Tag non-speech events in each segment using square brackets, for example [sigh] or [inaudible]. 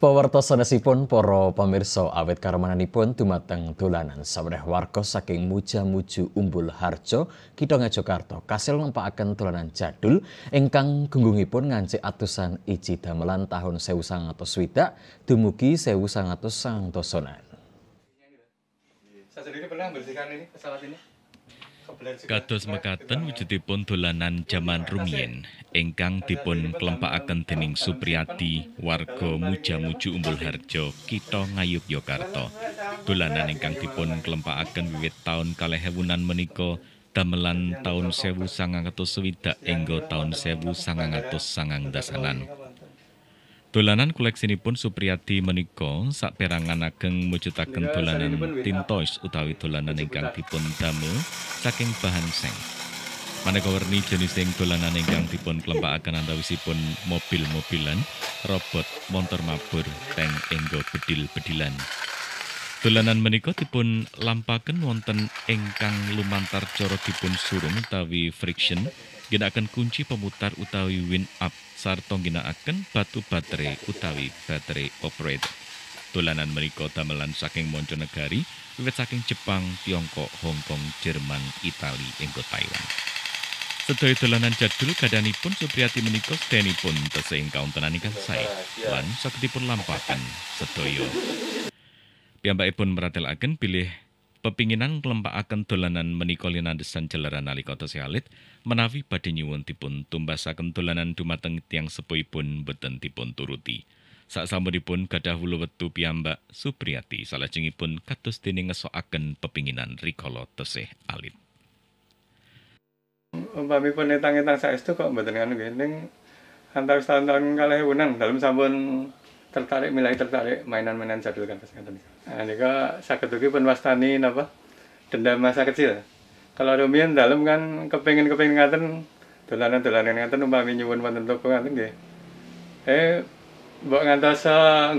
Pawartosanesipun para pamirsa awet karemananipun dumateng dolanan sawereh warga saking Muja Muju Umbul Harjo, Kitha Ngajokarta kasil nempakaken dolanan jadul ingkang gunggungipun nganci atusan iji damelan tahun 1900 dumugi 1900 santosonan. Saya sendiri pernah membersihkan ini pesawat ini. Kados mekaten wujudipun dolanan jaman rumiyin ingkang dipun klempakaken dening Supriyadi warga Mujamuju Umbul Harjo Kitha Yogyakarta. Dolanan ingkang dipun klempakaken wiwit taun 2000an menika damelan taun 1900 swidak enggo taun 1900 sangang dasanan. Dolanan ini pun Supriyadi menika saperangan ageng mujudaken iya, dolanan tin toys utawi dolanan ingkang dipun damel saking bahan seng. Maneka jenis jenising dolanan ingkang dipun klempakaken antawisipun mobil-mobilan, robot, motor mabur, tank enggo bedil-bedilan. Dolanan menika dipun lampaken wonten ingkang lumantar cara dipun surung utawi friction, akan kunci pemutar utawi wind up sarta akan batu baterai utawi baterai operated. Dolanan menika damelan saking manca negari, wiwit saking Jepang, Tiongkok, Hong Kong, Jerman, Itali, engko Taiwan. Sedaya dolanan jadul pun Supriyati menika sedanipun tesih ing kauntenan ingkang sae lan sagedipun lampakan sedaya. Piyambakipun meratelaken bilih Pepinginan kelempakaken dolanan menika linandesan jalaran nalika tesih alit menawi badhe nyuwun dipun tumbasaken dolanan dumateng sepoi pun boten dipun turuti. Saksampunipun gadah wulu-wetu piyambak Supriyati salajengipun kados dene ngesokaken pepinginan rikala tesih alit. Umpamipun etang saya itu kok mboten anu nggih ning antawis taun-taun kalih wunan dalem sampun tertarik milai tertarik mainan-mainan jadul kan pas ngeten. Nah nika saged ugi pun wastani napa dendam masa kecil. Kalau rumiyin dalam kan kepengen kepengen ngaten dolanan-dolanan ngaten umpami nyuwun wonten toko ngaten nggih. Eh mbok ngantos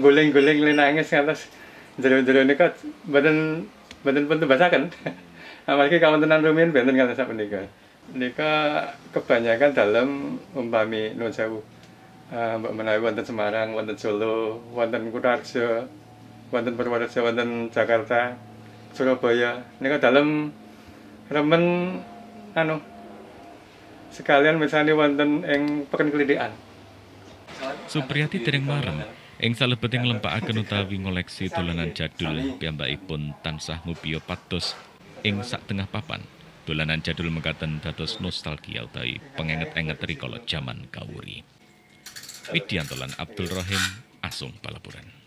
guling-guling linangis ngantos jero-jero nika badan badan pun tebasaken. kalau [laughs] tenan rumiyin benten ngantos sak menika. Nika kebanyakan dalam umpami nun sewu. Ah, Mbak Menawi wonten Semarang, wonten Solo, wonten Kutarjo, wonten Purworejo, wonten Jakarta, Surabaya. Nika dalam remen anu sekalian misalnya wonten yang peken kelidikan. Supriyati yang marang ing salebeting akan utawi ngoleksi dolanan jadul piyambakipun tansah mupiyo Patos ing sak tengah papan. Dolanan jadul mekaten dados nostalgia utawi pengenget-enget rikala jaman kawuri. Widiantolan Abdul Rahim Asung Palapuran